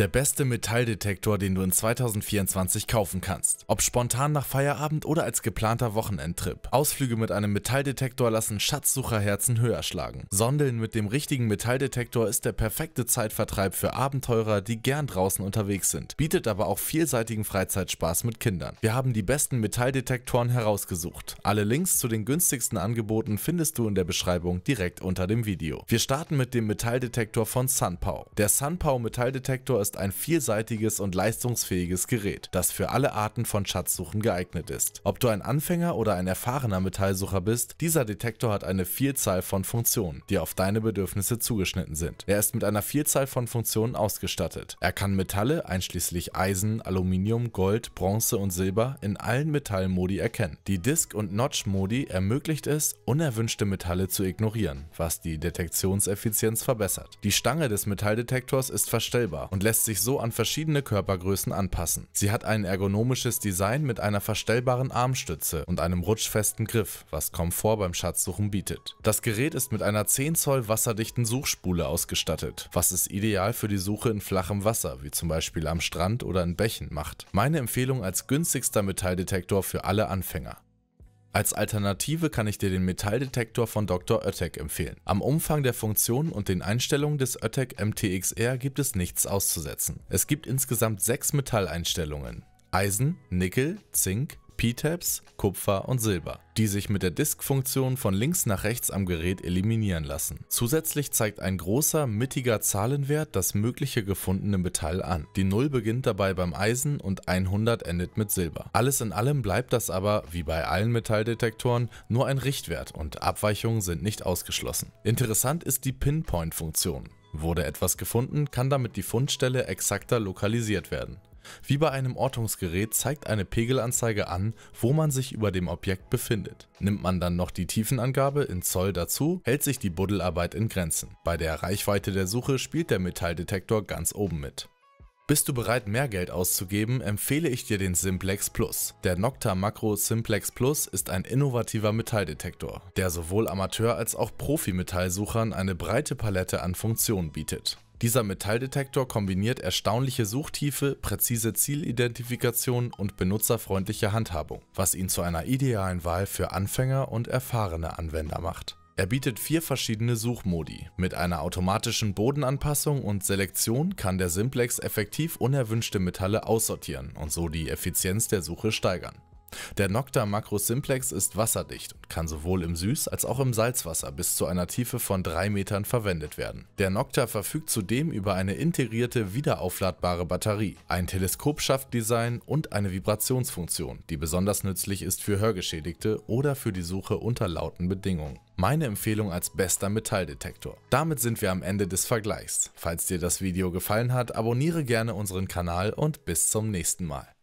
Der beste Metalldetektor, den du in 2024 kaufen kannst. Ob spontan nach Feierabend oder als geplanter Wochenendtrip. Ausflüge mit einem Metalldetektor lassen Schatzsucherherzen höher schlagen. Sondeln mit dem richtigen Metalldetektor ist der perfekte Zeitvertreib für Abenteurer, die gern draußen unterwegs sind. Bietet aber auch vielseitigen Freizeitspaß mit Kindern. Wir haben die besten Metalldetektoren herausgesucht. Alle Links zu den günstigsten Angeboten findest du in der Beschreibung direkt unter dem Video. Wir starten mit dem Metalldetektor von SunPow. Der SunPow Metalldetektor ist ist ein vielseitiges und leistungsfähiges Gerät, das für alle Arten von Schatzsuchen geeignet ist. Ob du ein Anfänger oder ein erfahrener Metallsucher bist, dieser Detektor hat eine Vielzahl von Funktionen, die auf deine Bedürfnisse zugeschnitten sind. Er ist mit einer Vielzahl von Funktionen ausgestattet. Er kann Metalle, einschließlich Eisen, Aluminium, Gold, Bronze und Silber, in allen Metallmodi erkennen. Die Disk- und Notch-Modi ermöglicht es, unerwünschte Metalle zu ignorieren, was die Detektionseffizienz verbessert. Die Stange des Metalldetektors ist verstellbar und lässt lässt sich so an verschiedene Körpergrößen anpassen. Sie hat ein ergonomisches Design mit einer verstellbaren Armstütze und einem rutschfesten Griff, was Komfort beim Schatzsuchen bietet. Das Gerät ist mit einer 10 Zoll wasserdichten Suchspule ausgestattet, was es ideal für die Suche in flachem Wasser, wie zum Beispiel am Strand oder in Bächen, macht. Meine Empfehlung als günstigster Metalldetektor für alle Anfänger. Als Alternative kann ich dir den Metalldetektor von Dr. Oettek empfehlen. Am Umfang der Funktionen und den Einstellungen des Oettek MTXR gibt es nichts auszusetzen. Es gibt insgesamt sechs Metalleinstellungen. Eisen, Nickel, Zink, P-Tabs, Kupfer und Silber, die sich mit der Disk-Funktion von links nach rechts am Gerät eliminieren lassen. Zusätzlich zeigt ein großer, mittiger Zahlenwert das mögliche gefundene Metall an. Die 0 beginnt dabei beim Eisen und 100 endet mit Silber. Alles in allem bleibt das aber, wie bei allen Metalldetektoren, nur ein Richtwert und Abweichungen sind nicht ausgeschlossen. Interessant ist die Pinpoint-Funktion. Wurde etwas gefunden, kann damit die Fundstelle exakter lokalisiert werden. Wie bei einem Ortungsgerät zeigt eine Pegelanzeige an, wo man sich über dem Objekt befindet. Nimmt man dann noch die Tiefenangabe in Zoll dazu, hält sich die Buddelarbeit in Grenzen. Bei der Reichweite der Suche spielt der Metalldetektor ganz oben mit. Bist du bereit, mehr Geld auszugeben, empfehle ich dir den Simplex Plus. Der Nocta Macro Simplex Plus ist ein innovativer Metalldetektor, der sowohl Amateur- als auch Profi-Metallsuchern eine breite Palette an Funktionen bietet. Dieser Metalldetektor kombiniert erstaunliche Suchtiefe, präzise Zielidentifikation und benutzerfreundliche Handhabung, was ihn zu einer idealen Wahl für Anfänger und erfahrene Anwender macht. Er bietet vier verschiedene Suchmodi. Mit einer automatischen Bodenanpassung und Selektion kann der Simplex effektiv unerwünschte Metalle aussortieren und so die Effizienz der Suche steigern. Der Nocta Macro Simplex ist wasserdicht und kann sowohl im Süß- als auch im Salzwasser bis zu einer Tiefe von 3 Metern verwendet werden. Der Nocta verfügt zudem über eine integrierte wiederaufladbare Batterie, ein Teleskopschaftdesign und eine Vibrationsfunktion, die besonders nützlich ist für Hörgeschädigte oder für die Suche unter lauten Bedingungen. Meine Empfehlung als bester Metalldetektor. Damit sind wir am Ende des Vergleichs. Falls dir das Video gefallen hat, abonniere gerne unseren Kanal und bis zum nächsten Mal.